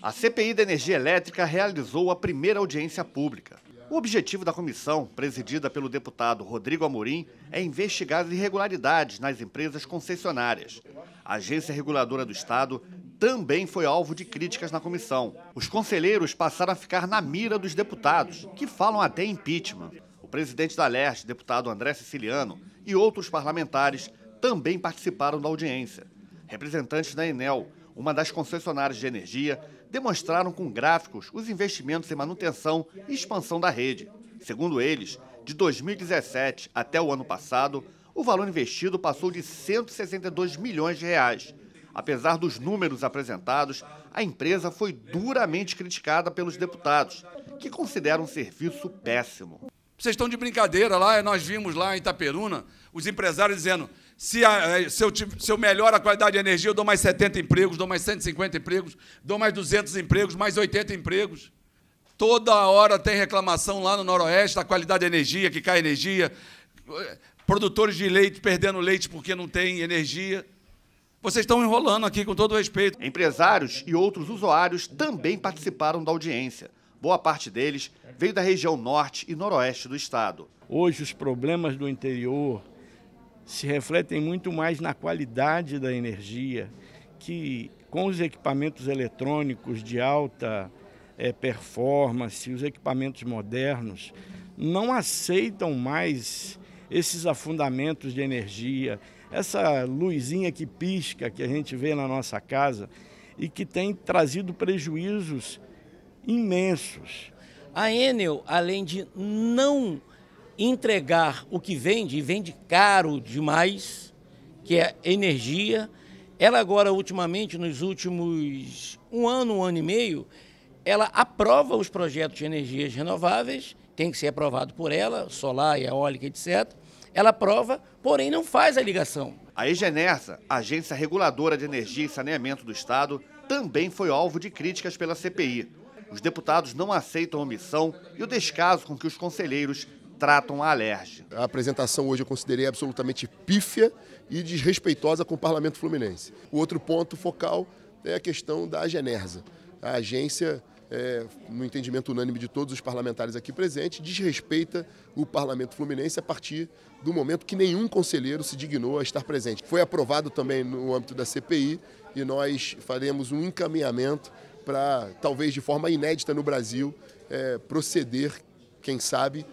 A CPI da energia elétrica realizou a primeira audiência pública. O objetivo da comissão, presidida pelo deputado Rodrigo Amorim, é investigar as irregularidades nas empresas concessionárias. A agência reguladora do Estado também foi alvo de críticas na comissão. Os conselheiros passaram a ficar na mira dos deputados, que falam até impeachment. O presidente da Leste, deputado André Siciliano, e outros parlamentares também participaram da audiência. Representantes da Enel, uma das concessionárias de energia, demonstraram com gráficos os investimentos em manutenção e expansão da rede. Segundo eles, de 2017 até o ano passado, o valor investido passou de 162 milhões de reais. Apesar dos números apresentados, a empresa foi duramente criticada pelos deputados, que consideram o serviço péssimo. Vocês estão de brincadeira lá, é, nós vimos lá em Itaperuna os empresários dizendo: se, a, é, se, eu, se eu melhoro a qualidade de energia, eu dou mais 70 empregos, dou mais 150 empregos, dou mais 200 empregos, mais 80 empregos. Toda hora tem reclamação lá no Noroeste da qualidade de energia, que cai energia, é, produtores de leite perdendo leite porque não tem energia. Vocês estão enrolando aqui, com todo respeito. Empresários e outros usuários também participaram da audiência. Boa parte deles veio da região norte e noroeste do estado. Hoje, os problemas do interior se refletem muito mais na qualidade da energia, que com os equipamentos eletrônicos de alta é, performance, os equipamentos modernos, não aceitam mais esses afundamentos de energia, essa luzinha que pisca que a gente vê na nossa casa e que tem trazido prejuízos imensos. A Enel, além de não entregar o que vende, e vende caro demais, que é energia, ela agora, ultimamente, nos últimos um ano, um ano e meio, ela aprova os projetos de energias renováveis, tem que ser aprovado por ela, solar, eólica, etc. Ela aprova, porém não faz a ligação. A Egenersa, agência reguladora de energia e saneamento do Estado, também foi alvo de críticas pela CPI. Os deputados não aceitam a omissão e o descaso com que os conselheiros tratam a alergia. A apresentação hoje eu considerei absolutamente pífia e desrespeitosa com o parlamento fluminense. O outro ponto focal é a questão da Genersa. A agência, é, no entendimento unânime de todos os parlamentares aqui presentes, desrespeita o parlamento fluminense a partir do momento que nenhum conselheiro se dignou a estar presente. Foi aprovado também no âmbito da CPI e nós faremos um encaminhamento para, talvez de forma inédita no Brasil, é, proceder, quem sabe,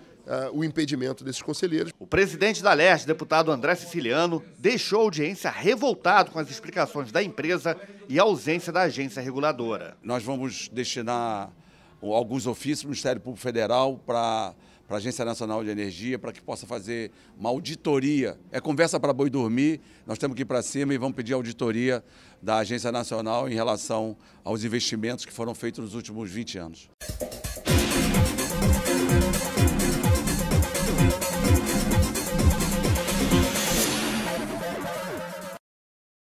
o impedimento desses conselheiros. O presidente da Leste, deputado André Siciliano, deixou a audiência revoltado com as explicações da empresa e a ausência da agência reguladora. Nós vamos destinar alguns ofícios do Ministério Público Federal para para a Agência Nacional de Energia, para que possa fazer uma auditoria. É conversa para boi dormir, nós temos que ir para cima e vamos pedir auditoria da Agência Nacional em relação aos investimentos que foram feitos nos últimos 20 anos.